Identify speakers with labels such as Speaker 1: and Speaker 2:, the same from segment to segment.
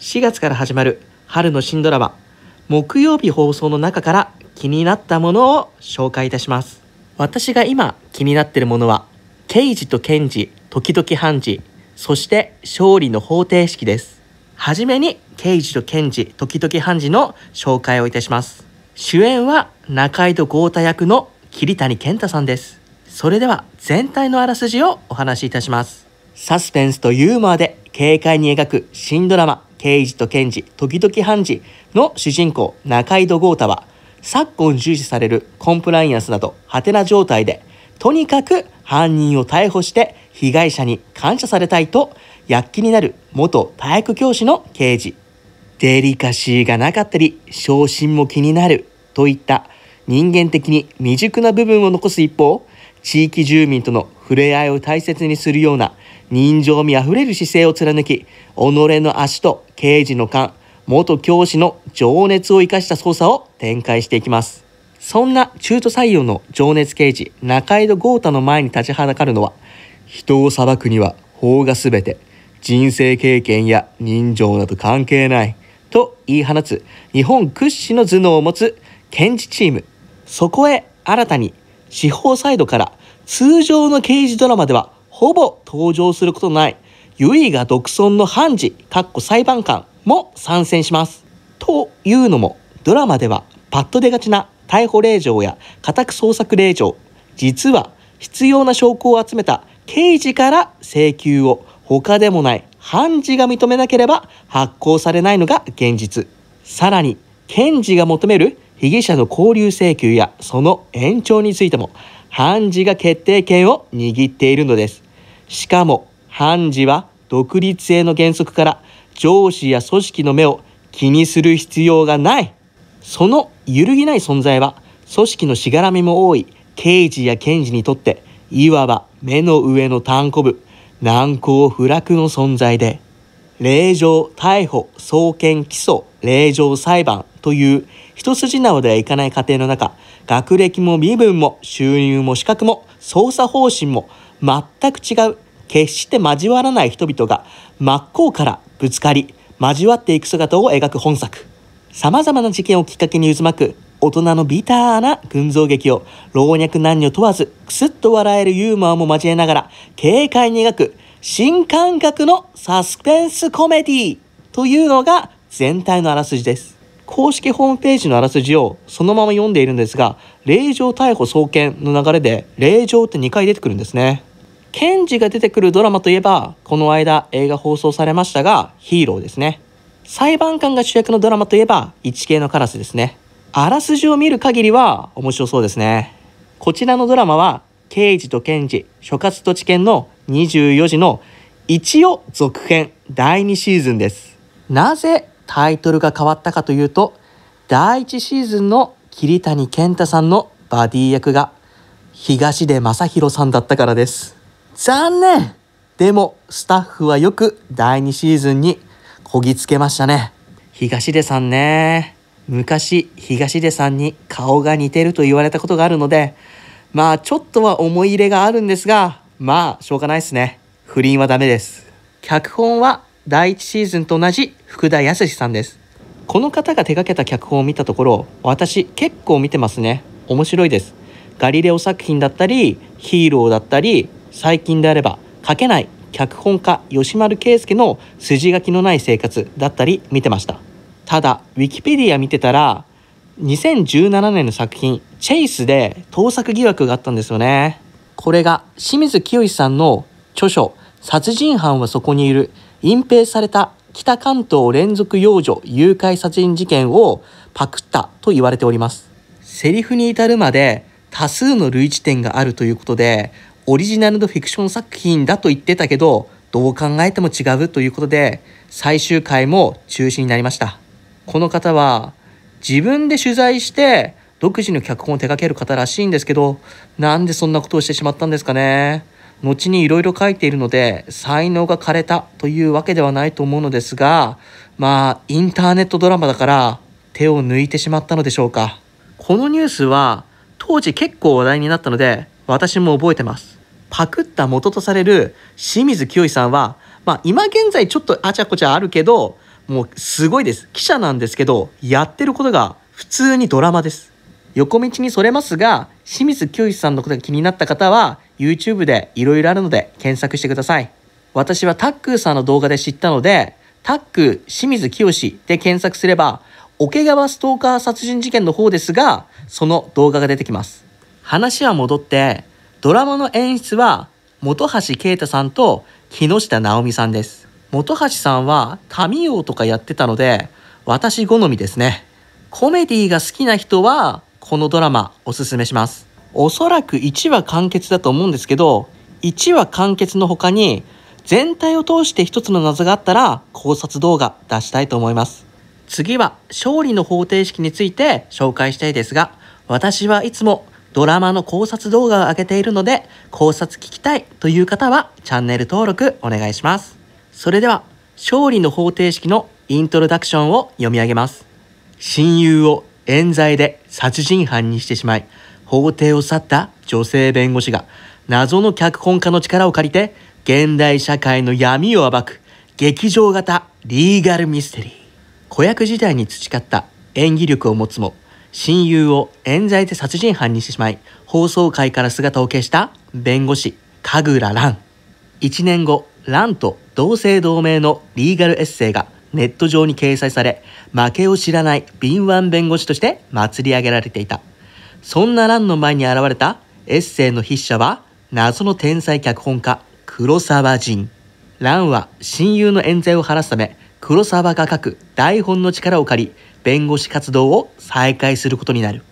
Speaker 1: 4月から始まる春の新ドラマ木曜日放送の中から気になったものを紹介いたします私が今気になってるものは刑事と検事時々判事そして勝利の方程式ですはじめに刑事と検事時々判事の紹介をいたします主演は中井戸豪太役の桐谷健太さんですそれでは全体のあらすじをお話しいたしますサスペンスとユーモアで軽快に描く新ドラマ刑事と検事、時々判事の主人公、中井戸豪太は、昨今重視されるコンプライアンスなど、ハテナ状態で、とにかく犯人を逮捕して被害者に感謝されたいと、躍起になる元体育教師の刑事。デリカシーがなかったり、昇進も気になるといった人間的に未熟な部分を残す一方、地域住民との触れ合いを大切にするような人情味あふれる姿勢を貫き、己の足と刑事の勘、元教師の情熱を生かした捜査を展開していきます。そんな中途採用の情熱刑事、中井戸豪太の前に立ちはだかるのは、人を裁くには法が全て、人生経験や人情など関係ない、と言い放つ日本屈指の頭脳を持つ検事チーム。そこへ新たに司法サイドから通常の刑事ドラマではほぼ登場することのない、由が独尊の判事、かっこ裁判官も参戦します。というのも、ドラマではパッと出がちな逮捕令状や家宅捜索令状、実は必要な証拠を集めた刑事から請求を他でもない判事が認めなければ発行されないのが現実。さらに、検事が求める被疑者の交留請求やその延長についても判事が決定権を握っているのです。しかも判事は独立性の原則から上司や組織の目を気にする必要がない。その揺るぎない存在は組織のしがらみも多い刑事や検事にとっていわば目の上の単行部、難攻不落の存在で、令状、逮捕、送検、起訴、令状、裁判という一筋縄ではいかない過程の中、学歴も身分も収入も資格も捜査方針も全く違う決して交わらない人々が真っ向からぶつかり交わっていく姿を描く本作ざまな事件をきっかけに渦巻く大人のビターな群像劇を老若男女問わずクスッと笑えるユーモアも交えながら軽快に描く新感覚のサスペンスコメディというのが全体のあらすじです。公式ホームページのあらすじをそのまま読んでいるんですが、令状逮捕送検の流れで令状って2回出てくるんですね。ケンジが出てくるドラマといえば、この間映画放送されましたが、ヒーローですね。裁判官が主役のドラマといえば、一系のカラスですね。あらすじを見る限りは面白そうですね。こちらのドラマは、刑事と検事、諸葛と知見の24時の一応続編第2シーズンです。なぜタイトルが変わったかというと、第1シーズンの桐谷健太さんのバディ役が東出昌宏さんだったからです。残念でも、スタッフはよく第2シーズンにこぎつけましたね。東出さんね。昔、東出さんに顔が似てると言われたことがあるので、まあちょっとは思い入れがあるんですが、まあしょうがないですね。不倫はダメです。脚本は第1シーズンと同じ福田康さんです。この方が手掛けた脚本を見たところ、私結構見てますね。面白いです。ガリレオ作品だったり、ヒーローだったり、最近であれば書けない脚本家吉丸圭介の筋書きのない生活だったり見てましたただウィキペディア見てたら2017年の作品「チェイス」で盗作疑惑があったんですよねこれが清水清さんの著書「殺人犯はそこにいる」隠蔽された北関東連続幼女誘拐殺人事件をパクったと言われておりますセリフに至るまで多数の類似点があるということでオリジナルのフィクション作品だと言ってたけどどう考えても違うということで最終回も中止になりましたこの方は自分で取材して独自の脚本を手掛ける方らしいんですけどなんでそんなことをしてしまったんですかね後にいろいろ書いているので才能が枯れたというわけではないと思うのですがまあインターネットドラマだから手を抜いてしまったのでしょうかこのニュースは当時結構話題になったので私も覚えてます。パクった元とされる清水清さんは、まあ、今現在ちょっとあちゃこちゃあるけど、もうすごいです。記者なんですけど、やってることが普通にドラマです。横道にそれますが、清水清さんのことが気になった方は、YouTube でいろいろあるので検索してください。私はタックーさんの動画で知ったので、タック清水清で検索すれば、桶川ストーカー殺人事件の方ですが、その動画が出てきます。話は戻って、ドラマの演出は、本橋啓太さんと木下直美さんです。本橋さんは、民王とかやってたので、私好みですね。コメディが好きな人は、このドラマおすすめします。おそらく1話完結だと思うんですけど、1話完結の他に、全体を通して一つの謎があったら考察動画出したいと思います。次は勝利の方程式について紹介したいですが、私はいつもドラマの考察動画を上げているので、考察聞きたいという方はチャンネル登録お願いします。それでは、勝利の方程式のイントロダクションを読み上げます。親友を冤罪で殺人犯にしてしまい、法廷を去った女性弁護士が謎の脚本家の力を借りて現代社会の闇を暴く劇場型リーガルミステリー。子役時代に培った演技力を持つも親友を冤罪で殺人犯にしてしまい、放送界から姿を消した弁護士、神楽蘭。1年後、蘭と同姓同名のリーガルエッセイがネット上に掲載され、負けを知らない敏腕弁護士として祭り上げられていた。そんな蘭の前に現れたエッセイの筆者は、謎の天才脚本家、黒沢仁。蘭は親友の冤罪を晴らすため、黒沢が書く台本の力を借り、弁護士活動を再開することになる。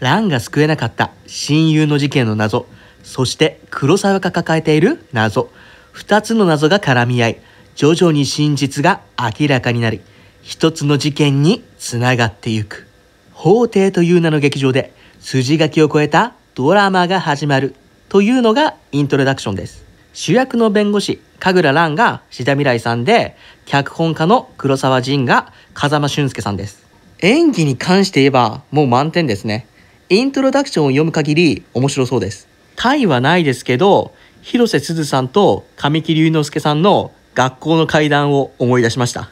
Speaker 1: 蘭が救えなかった親友の事件の謎、そして黒沢が抱えている謎、2つの謎が絡み合い、徐々に真実が明らかになり、一つの事件につながってゆく。法廷という名の劇場で筋書きを超えたドラマが始まるというのがイントロダクションです。主役の弁護士、神楽蘭が志田未来さんで、脚本家の黒沢仁が風間俊介さんです。演技に関して言えばもう満点ですね。イントロダクションを読む限り面白そうです。タイはないですけど、広瀬すずさんと神木隆之介さんの学校の階談を思い出しました。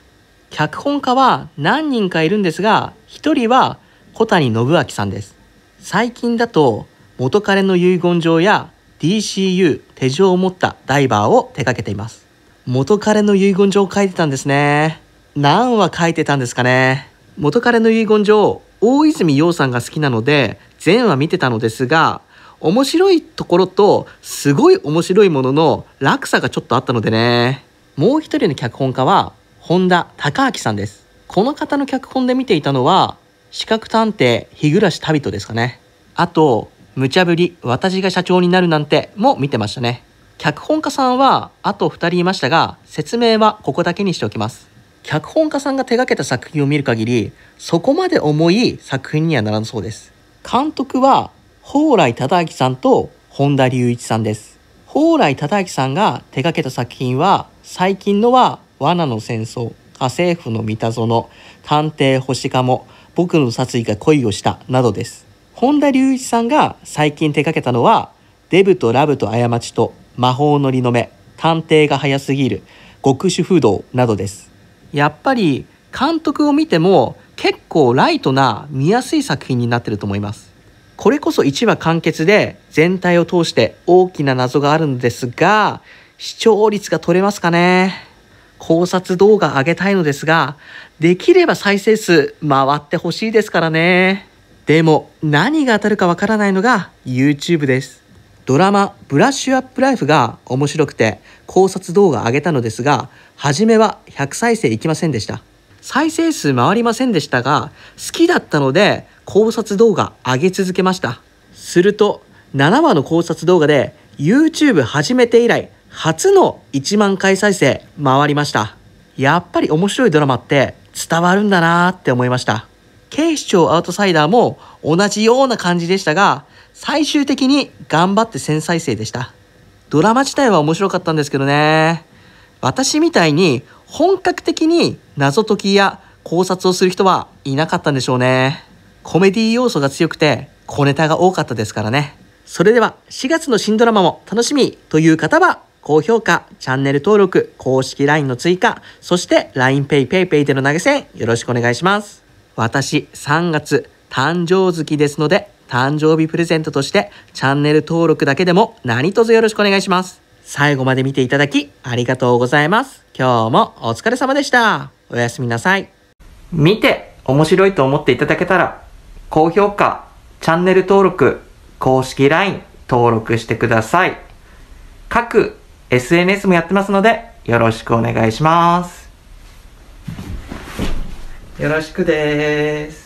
Speaker 1: 脚本家は何人かいるんですが、一人は小谷信明さんです。最近だと、元彼の遺言状や DCU 手錠を持ったダイバーを手掛けています。元彼の遺言状を書いてたんですね。何話書いてたんですかね。元彼の遺言状、大泉洋さんが好きなので、全話見てたのですが、面白いところと、すごい面白いものの落差がちょっとあったのでね。もう一人の脚本家は、本田孝明さんです。この方の脚本で見ていたのは、資格探偵、日暮旅人ですかね。あと、無茶ぶり、私が社長になるなんても見てましたね。脚本家さんはあと2人いましたが説明はここだけにしておきます脚本家さんが手掛けた作品を見る限りそこまで重い作品にはならなそうです監督は蓬莱忠明さんと本田隆一さんです蓬莱忠明さんが手掛けた作品は最近のは「罠の戦争」「家政婦の三田園」「探偵星かも」「僕の殺意が恋をした」などです本田隆一さんが最近手掛けたのは「デブとラブと過ちと」魔法のりのめ探偵が早すぎる極主風動などですやっぱり監督を見ても結構ライトな見やすい作品になってると思いますこれこそ1話完結で全体を通して大きな謎があるんですが視聴率が取れますかね考察動画上げたいのですができれば再生数回ってほしいですからねでも何が当たるかわからないのが YouTube ですドラマ「ブラッシュアップライフ」が面白くて考察動画上げたのですが初めは100再生いきませんでした再生数回りませんでしたが好きだったので考察動画上げ続けましたすると7話の考察動画で YouTube 始めて以来初の1万回再生回りましたやっぱり面白いドラマって伝わるんだなって思いました警視庁アウトサイダーも同じような感じでしたが最終的に頑張って1000再生でした。ドラマ自体は面白かったんですけどね。私みたいに本格的に謎解きや考察をする人はいなかったんでしょうね。コメディ要素が強くて小ネタが多かったですからね。それでは4月の新ドラマも楽しみという方は高評価、チャンネル登録、公式 LINE の追加、そして LINEPayPayPay での投げ銭よろしくお願いします。私3月誕生月ですので誕生日プレゼントとしてチャンネル登録だけでも何卒よろしくお願いします。最後まで見ていただきありがとうございます。今日もお疲れ様でした。おやすみなさい。見て面白いと思っていただけたら、高評価、チャンネル登録、公式 LINE 登録してください。各 SNS もやってますので、よろしくお願いします。よろしくです。